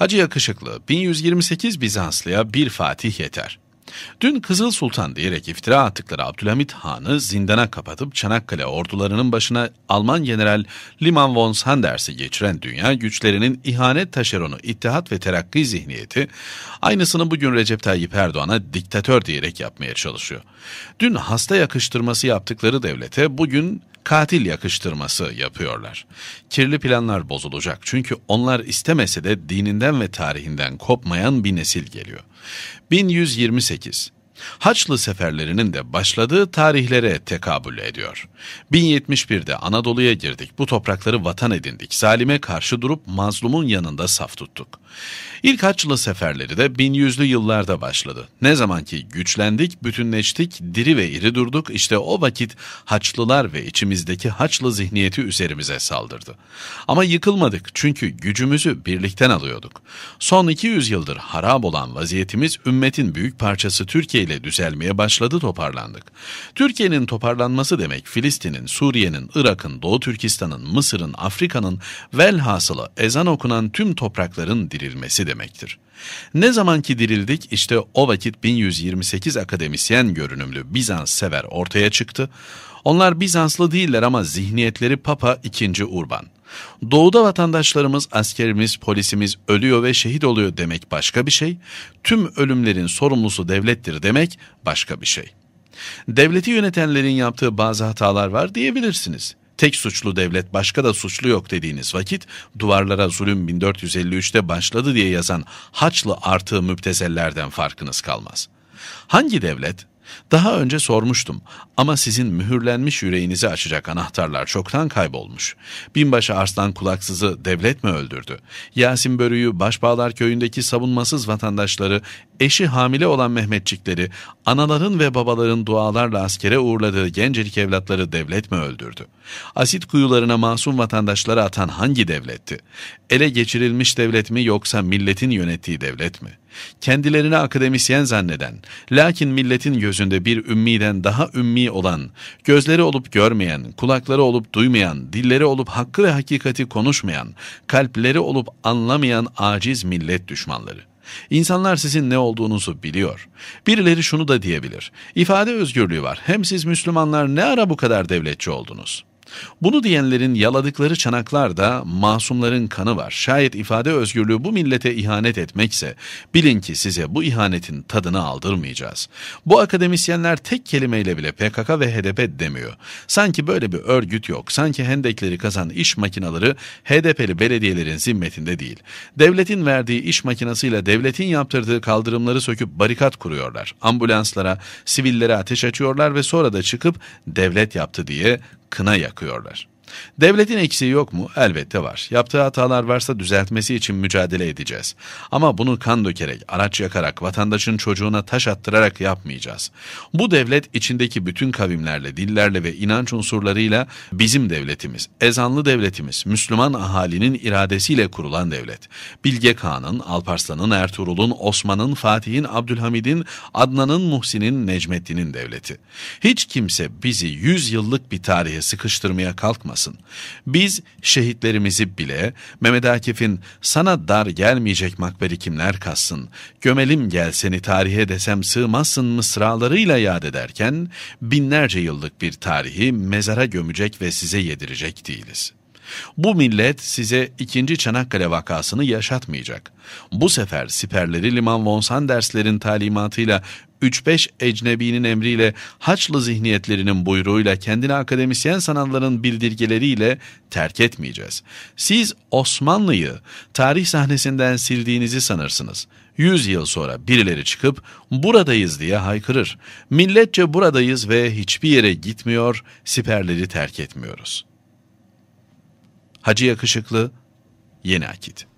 Hacı Yakışıklı 1128 Bizanslı'ya bir Fatih yeter. Dün Kızıl Sultan diyerek iftira attıkları Abdülhamit Han'ı zindana kapatıp Çanakkale ordularının başına Alman General Liman von Sanders'i geçiren dünya güçlerinin ihanet taşeronu İttihat ve Terakki zihniyeti aynısını bugün Recep Tayyip Erdoğan'a diktatör diyerek yapmaya çalışıyor. Dün hasta yakıştırması yaptıkları devlete bugün katil yakıştırması yapıyorlar. Kirli planlar bozulacak çünkü onlar istemese de dininden ve tarihinden kopmayan bir nesil geliyor. 1128 Подключайтесь. Haçlı seferlerinin de başladığı tarihlere tekabül ediyor. 1071'de Anadolu'ya girdik, bu toprakları vatan edindik, zalime karşı durup mazlumun yanında saf tuttuk. İlk Haçlı seferleri de 1100'lü yıllarda başladı. Ne zamanki güçlendik, bütünleştik, diri ve iri durduk, işte o vakit Haçlılar ve içimizdeki Haçlı zihniyeti üzerimize saldırdı. Ama yıkılmadık çünkü gücümüzü birlikten alıyorduk. Son 200 yıldır harap olan vaziyetimiz ümmetin büyük parçası Türkiye ile düzelmeye başladı toparlandık. Türkiye'nin toparlanması demek Filistin'in, Suriye'nin, Irak'ın, Doğu Türkistan'ın, Mısır'ın, Afrika'nın velhasılı ezan okunan tüm toprakların dirilmesi demektir. Ne zaman ki dirildik işte o vakit 1128 akademisyen görünümlü Bizans sever ortaya çıktı. Onlar Bizanslı değiller ama zihniyetleri Papa II. Urban. Doğuda vatandaşlarımız, askerimiz, polisimiz ölüyor ve şehit oluyor demek başka bir şey. Tüm ölümlerin sorumlusu devlettir demek başka bir şey. Devleti yönetenlerin yaptığı bazı hatalar var diyebilirsiniz. Tek suçlu devlet başka da suçlu yok dediğiniz vakit duvarlara zulüm 1453'te başladı diye yazan Haçlı artığı müptezellerden farkınız kalmaz. Hangi devlet daha önce sormuştum ama sizin mühürlenmiş yüreğinizi açacak anahtarlar çoktan kaybolmuş. Binbaşı Arslan Kulaksız'ı devlet mi öldürdü? Yasin Börü'yü Başbağlar köyündeki savunmasız vatandaşları, eşi hamile olan Mehmetçikleri, anaların ve babaların dualarla askere uğurladığı gencelik evlatları devlet mi öldürdü? Asit kuyularına masum vatandaşları atan hangi devletti? Ele geçirilmiş devlet mi yoksa milletin yönettiği devlet mi? kendilerini akademisyen zanneden, lakin milletin gözünde bir ümmiden daha ümmi olan, gözleri olup görmeyen, kulakları olup duymayan, dilleri olup hakkı ve hakikati konuşmayan, kalpleri olup anlamayan aciz millet düşmanları. İnsanlar sizin ne olduğunuzu biliyor. Birileri şunu da diyebilir. İfade özgürlüğü var. Hem siz Müslümanlar ne ara bu kadar devletçi oldunuz? Bunu diyenlerin yaladıkları çanaklarda masumların kanı var. Şayet ifade özgürlüğü bu millete ihanet etmekse bilin ki size bu ihanetin tadını aldırmayacağız. Bu akademisyenler tek kelimeyle bile PKK ve HDP demiyor. Sanki böyle bir örgüt yok. Sanki hendekleri kazan iş makinaları HDP'li belediyelerin zimmetinde değil. Devletin verdiği iş makinasıyla devletin yaptırdığı kaldırımları söküp barikat kuruyorlar. Ambulanslara, sivillere ateş açıyorlar ve sonra da çıkıp devlet yaptı diye kına yakıyorlar. Devletin eksiği yok mu? Elbette var. Yaptığı hatalar varsa düzeltmesi için mücadele edeceğiz. Ama bunu kan dökerek, araç yakarak, vatandaşın çocuğuna taş attırarak yapmayacağız. Bu devlet içindeki bütün kavimlerle, dillerle ve inanç unsurlarıyla bizim devletimiz, ezanlı devletimiz, Müslüman ahalinin iradesiyle kurulan devlet. Bilge Kağan'ın, Alparslan'ın, Ertuğrul'un, Osman'ın, Fatih'in, Abdülhamid'in, Adnan'ın, Muhsin'in, Necmettin'in devleti. Hiç kimse bizi yüz yıllık bir tarihe sıkıştırmaya kalkmasın olmasın. Biz şehitlerimizi bile Mehmet Akif'in sana dar gelmeyecek makberi kimler kassın, gömelim gel seni tarihe desem sığmazsın mısralarıyla yad ederken binlerce yıllık bir tarihi mezara gömecek ve size yedirecek değiliz.'' Bu millet size ikinci Çanakkale vakasını yaşatmayacak. Bu sefer siperleri Liman von Sanders'lerin talimatıyla 3-5 ecnebinin emriyle haçlı zihniyetlerinin buyruğuyla kendini akademisyen sananların bildirgeleriyle terk etmeyeceğiz. Siz Osmanlı'yı tarih sahnesinden sildiğinizi sanırsınız. Yüz yıl sonra birileri çıkıp buradayız diye haykırır. Milletçe buradayız ve hiçbir yere gitmiyor, siperleri terk etmiyoruz. Hacı Yakışıklı, Yeni Akit